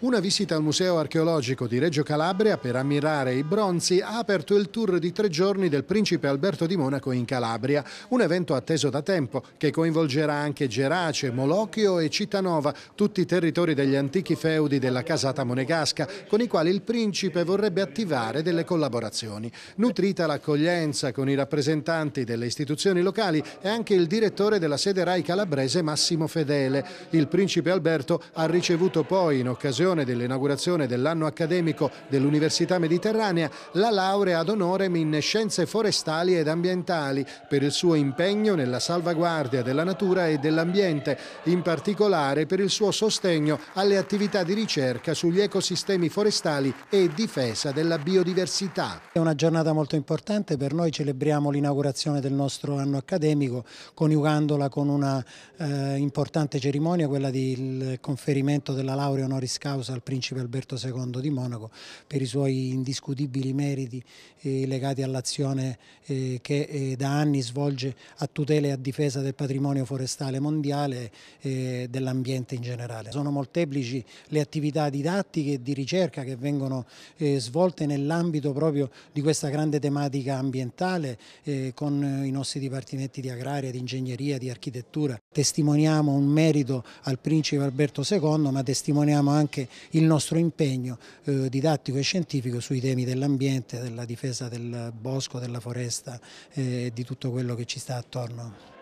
Una visita al Museo archeologico di Reggio Calabria per ammirare i bronzi ha aperto il tour di tre giorni del principe Alberto di Monaco in Calabria, un evento atteso da tempo che coinvolgerà anche Gerace, Molochio e Cittanova, tutti i territori degli antichi feudi della casata monegasca, con i quali il principe vorrebbe attivare delle collaborazioni. Nutrita l'accoglienza con i rappresentanti delle istituzioni locali e anche il direttore della sede RAI calabrese Massimo Fedele. Il principe Alberto ha ricevuto poi in occasione occasione dell'inaugurazione dell'anno accademico dell'Università Mediterranea la laurea ad honorem in scienze forestali ed ambientali per il suo impegno nella salvaguardia della natura e dell'ambiente, in particolare per il suo sostegno alle attività di ricerca sugli ecosistemi forestali e difesa della biodiversità. È una giornata molto importante per noi, celebriamo l'inaugurazione del nostro anno accademico coniugandola con una eh, importante cerimonia, quella del conferimento della laurea honoris causa causa al principe Alberto II di Monaco per i suoi indiscutibili meriti eh, legati all'azione eh, che eh, da anni svolge a tutela e a difesa del patrimonio forestale mondiale e eh, dell'ambiente in generale. Sono molteplici le attività didattiche e di ricerca che vengono eh, svolte nell'ambito proprio di questa grande tematica ambientale eh, con i nostri dipartimenti di agraria, di ingegneria, di architettura. Testimoniamo un merito al principe Alberto II ma testimoniamo anche il nostro impegno eh, didattico e scientifico sui temi dell'ambiente, della difesa del bosco, della foresta eh, e eh, di tutto quello che ci sta attorno.